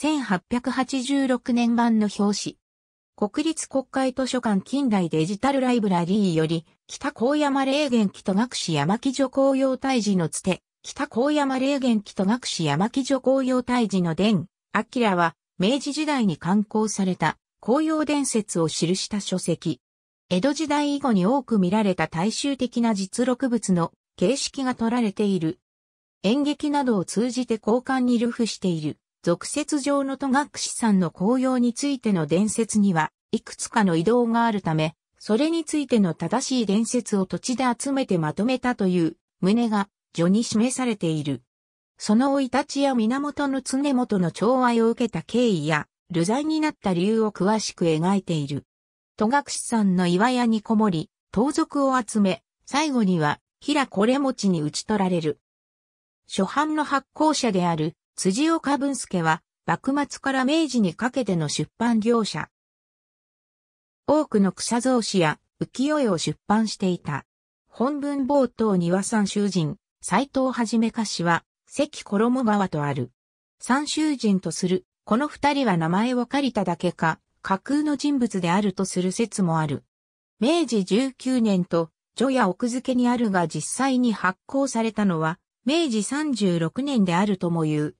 1886年版の表紙。国立国会図書館近代デジタルライブラリーより、北高山霊元気と学士山木女紅葉大寺のつて、北高山霊元気と学士山木女紅葉大寺の伝、アキラは、明治時代に刊行された、紅葉伝説を記した書籍。江戸時代以後に多く見られた大衆的な実録物の形式が取られている。演劇などを通じて交換に流布している。俗説上の戸隠さんの紅葉についての伝説には、いくつかの移動があるため、それについての正しい伝説を土地で集めてまとめたという、旨が、序に示されている。その生い立ちや源の常元の寵愛を受けた経緯や、流罪になった理由を詳しく描いている。戸隠さんの岩屋にこもり、盗賊を集め、最後には、平これ持ちに打ち取られる。初版の発行者である、辻岡文介は、幕末から明治にかけての出版業者。多くの草造紙や浮世絵を出版していた。本文冒頭には三州人、斎藤はじめ歌詞は、関衣川とある。三州人とする、この二人は名前を借りただけか、架空の人物であるとする説もある。明治19年と、除や奥付けにあるが実際に発行されたのは、明治36年であるとも言う。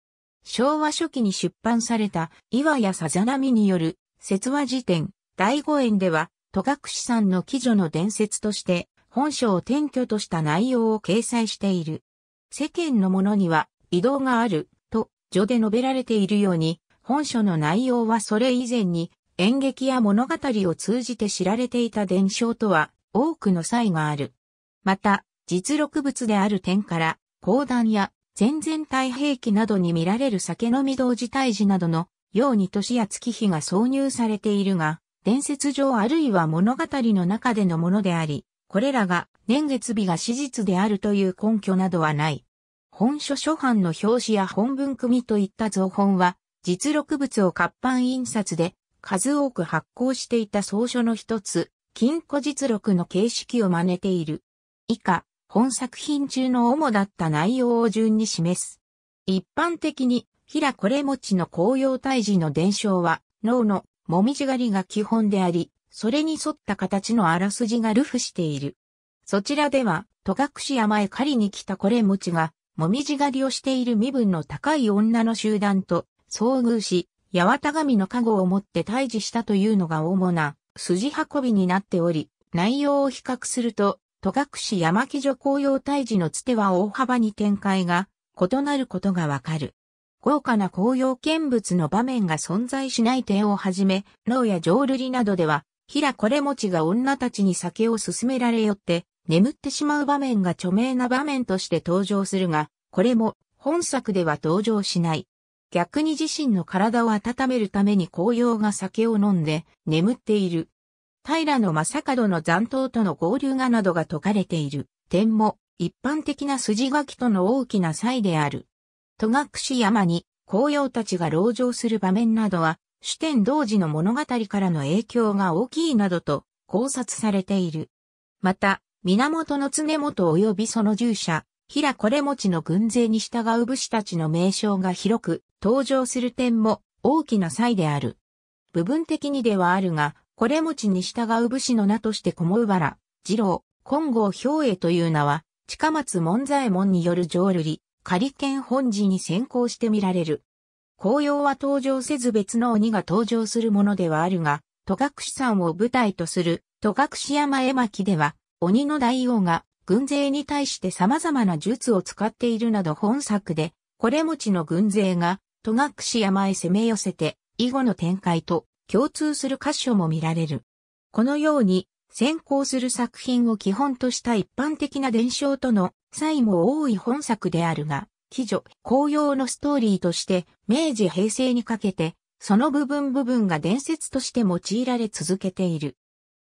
昭和初期に出版された岩屋さざ波による説話辞典第五園では戸隠さんの貴女の伝説として本書を転居とした内容を掲載している。世間のものには異動があると序で述べられているように本書の内容はそれ以前に演劇や物語を通じて知られていた伝承とは多くの差異がある。また実録物である点から講談や全然太平記などに見られる酒飲み同時退治などのように年や月日が挿入されているが、伝説上あるいは物語の中でのものであり、これらが年月日が史実であるという根拠などはない。本書初版の表紙や本文組といった造本は、実録物を活版印刷で数多く発行していた草書の一つ、金庫実録の形式を真似ている。以下、本作品中の主だった内容を順に示す。一般的に、平これ持ちの紅葉退治の伝承は、脳のもみじ狩りが基本であり、それに沿った形のあらすじがルフしている。そちらでは、戸隠山へ狩りに来たこれ持ちが、もみじ狩りをしている身分の高い女の集団と遭遇し、八幡神の加護を持って退治したというのが主な筋運びになっており、内容を比較すると、戸隠山木女紅葉退治のつては大幅に展開が異なることがわかる。豪華な紅葉見物の場面が存在しない点をはじめ、牢や浄瑠璃などでは、平これ持ちが女たちに酒を勧められよって、眠ってしまう場面が著名な場面として登場するが、これも本作では登場しない。逆に自身の体を温めるために紅葉が酒を飲んで眠っている。平野正門の残党との合流画などが解かれている点も一般的な筋書きとの大きな差異である。戸隠山に紅葉たちが籠城する場面などは、主典同時の物語からの影響が大きいなどと考察されている。また、源の常元及びその従者、平これ持ちの軍勢に従う武士たちの名称が広く登場する点も大きな異である。部分的にではあるが、これ持ちに従う武士の名として小原、次郎、金剛兵衛という名は、近松門左衛門による浄瑠璃、仮剣本寺に先行して見られる。紅葉は登場せず別の鬼が登場するものではあるが、戸隠山を舞台とする戸隠山絵巻では、鬼の大王が軍勢に対して様々な術を使っているなど本作で、これ持ちの軍勢が戸隠山へ攻め寄せて、以後の展開と共通する箇所も見られる。このように、先行する作品を基本とした一般的な伝承との差異も多い本作であるが、貴女、紅葉のストーリーとして、明治平成にかけて、その部分部分が伝説として用いられ続けている。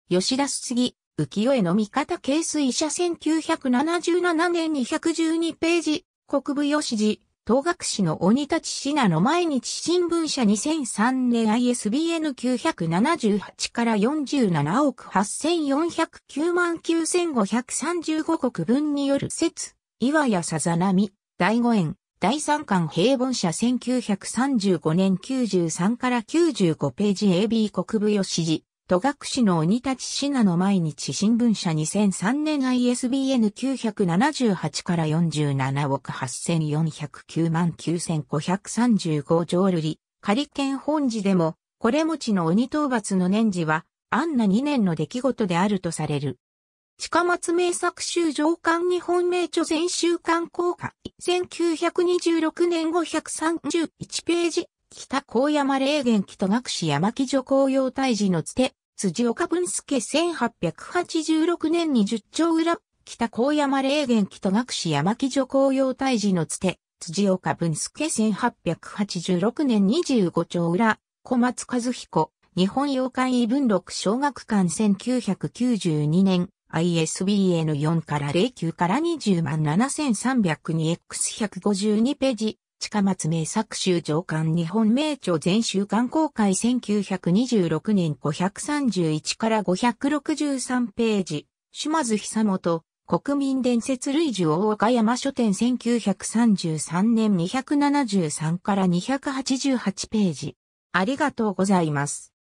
吉田杉、浮世絵の見方形水社1977年212ページ、国部吉寺。東学市の鬼立ち品の毎日新聞社2003年 ISBN978 から47億8409万9535国分による説、岩屋さざなみ、第五園、第三巻平凡社1935年93から95ページ AB 国部吉次。戸隠の鬼たち品の毎日新聞社2003年 ISBN 978から47億8409万9535条瑠璃。仮県本寺でも、これ持ちの鬼討伐の年次は、あんな2年の出来事であるとされる。近松名作集上巻日本名著全集刊公開1926年531ページ北高山霊源気と学士山木女紅葉大寺のつて、辻岡文介1886年に十丁裏、北高山霊源気と学士山木女紅葉大寺のつて、辻岡文介1886年25丁裏、小松和彦、日本妖怪異文録小学館1992年、ISBN4 から09から20万 7302X152 ページ、近松名作集上巻日本名著全集刊公開1926年531から563ページ、島津久本、国民伝説類樹大岡山書店1933年273から288ページ。ありがとうございます。